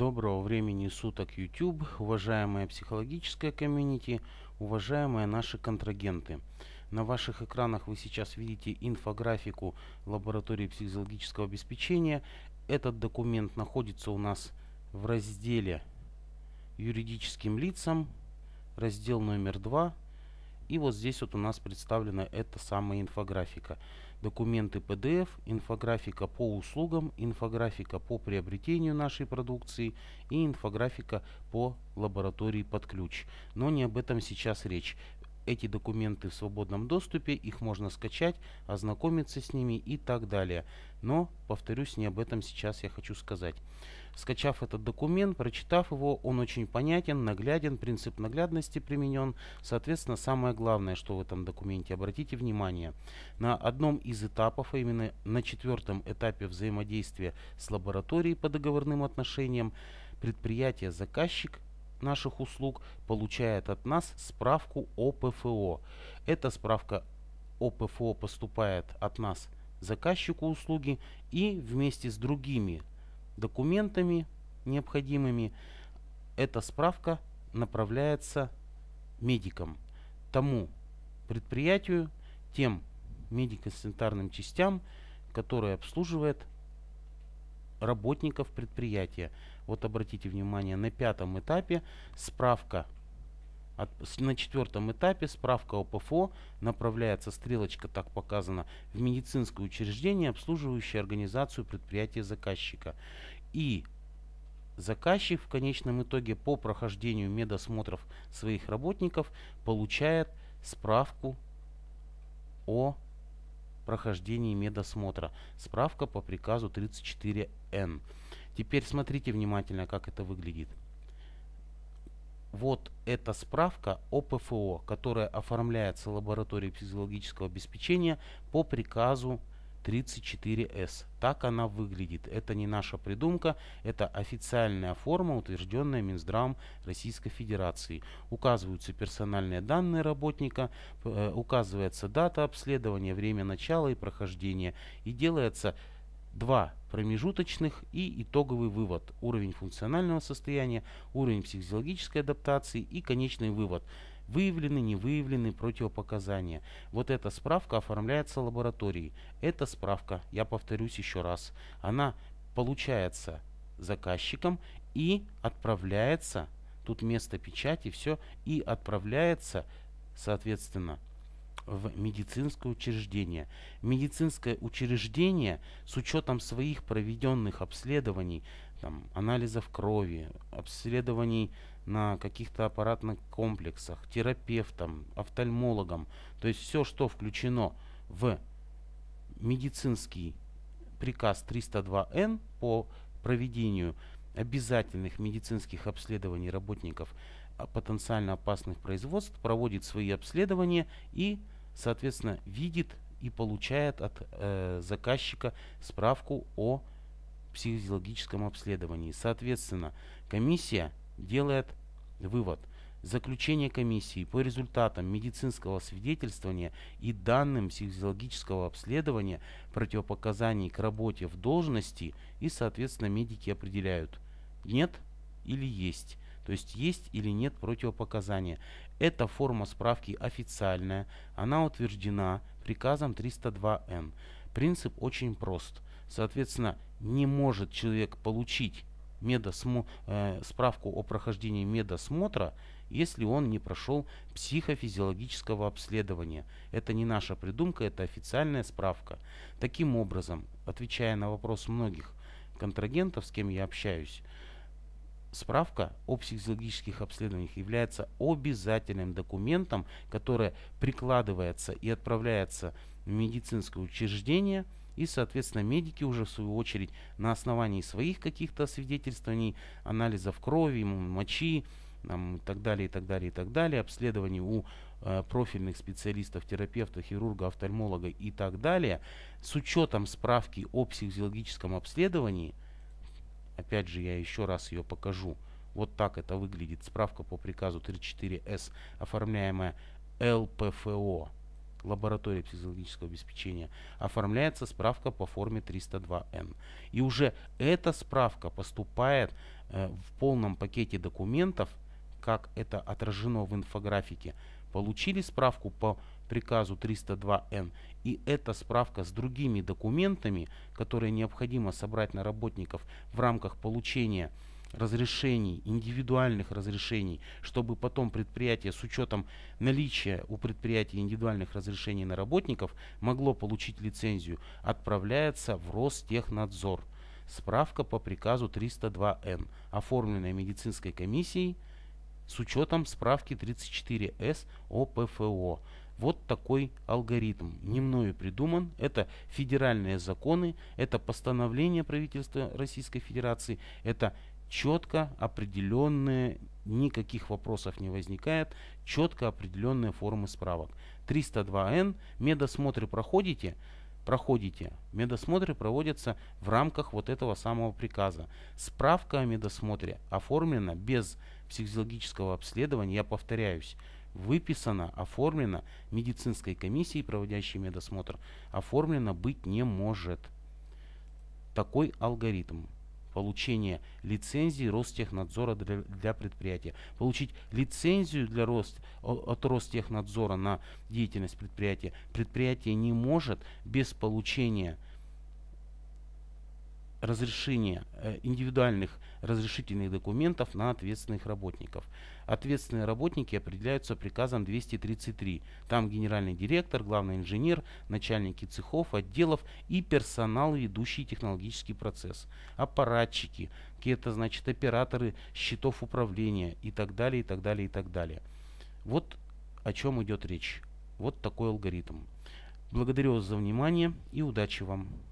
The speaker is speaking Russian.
Доброго времени суток YouTube, уважаемая психологическая комьюнити, уважаемые наши контрагенты. На ваших экранах вы сейчас видите инфографику лаборатории психологического обеспечения. Этот документ находится у нас в разделе юридическим лицам, раздел номер 2. И вот здесь вот у нас представлена эта самая инфографика документы PDF, инфографика по услугам, инфографика по приобретению нашей продукции и инфографика по лаборатории под ключ. Но не об этом сейчас речь. Эти документы в свободном доступе, их можно скачать, ознакомиться с ними и так далее. Но, повторюсь, не об этом сейчас я хочу сказать. Скачав этот документ, прочитав его, он очень понятен, нагляден, принцип наглядности применен. Соответственно, самое главное, что в этом документе, обратите внимание, на одном из этапов, а именно на четвертом этапе взаимодействия с лабораторией по договорным отношениям, предприятие-заказчик наших услуг получает от нас справку о ПФО. Эта справка о ПФО поступает от нас заказчику услуги и вместе с другими документами необходимыми, эта справка направляется медикам, тому предприятию, тем медико-санитарным частям, которые обслуживают работников предприятия. Вот обратите внимание, на пятом этапе справка, от, на четвертом этапе справка ОПФО направляется, стрелочка так показана, в медицинское учреждение, обслуживающее организацию предприятия заказчика. И заказчик в конечном итоге по прохождению медосмотров своих работников получает справку о прохождении медосмотра. Справка по приказу 34Н. Теперь смотрите внимательно, как это выглядит. Вот эта справка о ПФО, которая оформляется лабораторией физиологического обеспечения по приказу 34 s Так она выглядит. Это не наша придумка, это официальная форма, утвержденная Минздравом Российской Федерации. Указываются персональные данные работника, э, указывается дата обследования, время начала и прохождения и делается два промежуточных и итоговый вывод. Уровень функционального состояния, уровень психофизиологической адаптации и конечный вывод – Выявлены, не выявлены противопоказания. Вот эта справка оформляется лабораторией. Эта справка, я повторюсь еще раз, она получается заказчиком и отправляется, тут место печати, все, и отправляется, соответственно, в медицинское учреждение. Медицинское учреждение с учетом своих проведенных обследований, там, анализов крови, обследований на каких-то аппаратных комплексах, терапевтом, офтальмологом. То есть все, что включено в медицинский приказ 302Н по проведению обязательных медицинских обследований работников потенциально опасных производств, проводит свои обследования и, соответственно, видит и получает от э, заказчика справку о психофизиологическом обследовании. Соответственно, комиссия делает вывод. Заключение комиссии по результатам медицинского свидетельствования и данным психологического обследования противопоказаний к работе в должности и, соответственно, медики определяют «нет» или «есть». То есть есть или нет противопоказания. Эта форма справки официальная, она утверждена приказом 302Н. Принцип очень прост. Соответственно, не может человек получить медосмо, э, справку о прохождении медосмотра, если он не прошел психофизиологического обследования. Это не наша придумка, это официальная справка. Таким образом, отвечая на вопрос многих контрагентов, с кем я общаюсь, справка о психофизиологических обследованиях является обязательным документом, который прикладывается и отправляется в медицинское учреждение – и, соответственно, медики уже в свою очередь на основании своих каких-то свидетельствований, анализов крови, мочи там, и так далее, и так далее, и так далее, обследований у э, профильных специалистов, терапевта, хирурга, офтальмолога и так далее, с учетом справки о психологическом обследовании, опять же, я еще раз ее покажу, вот так это выглядит, справка по приказу 34С, оформляемая ЛПФО, лаборатории психологического обеспечения оформляется справка по форме 302Н. И уже эта справка поступает э, в полном пакете документов, как это отражено в инфографике. Получили справку по приказу 302Н и эта справка с другими документами, которые необходимо собрать на работников в рамках получения разрешений, индивидуальных разрешений, чтобы потом предприятие с учетом наличия у предприятия индивидуальных разрешений на работников могло получить лицензию, отправляется в Ростехнадзор. Справка по приказу 302Н, оформленная медицинской комиссией с учетом справки 34С о ПФО. Вот такой алгоритм. Не мною придуман. Это федеральные законы, это постановление правительства Российской Федерации, это четко определенные, никаких вопросов не возникает, четко определенные формы справок. 302Н, медосмотры проходите, проходите. Медосмотры проводятся в рамках вот этого самого приказа. Справка о медосмотре оформлена без психологического обследования, я повторяюсь, выписана, оформлена медицинской комиссией, проводящей медосмотр, оформлена быть не может. Такой алгоритм получения лицензии Ростехнадзора для, для предприятия, получить лицензию для Рост, от Ростехнадзора на деятельность предприятия. Предприятие не может без получения лицензии разрешения э, индивидуальных разрешительных документов на ответственных работников. Ответственные работники определяются приказом 233. Там генеральный директор, главный инженер, начальники цехов, отделов и персонал, ведущий технологический процесс. Аппаратчики, это значит операторы счетов управления и так далее, и так далее, и так далее. Вот о чем идет речь. Вот такой алгоритм. Благодарю вас за внимание и удачи вам!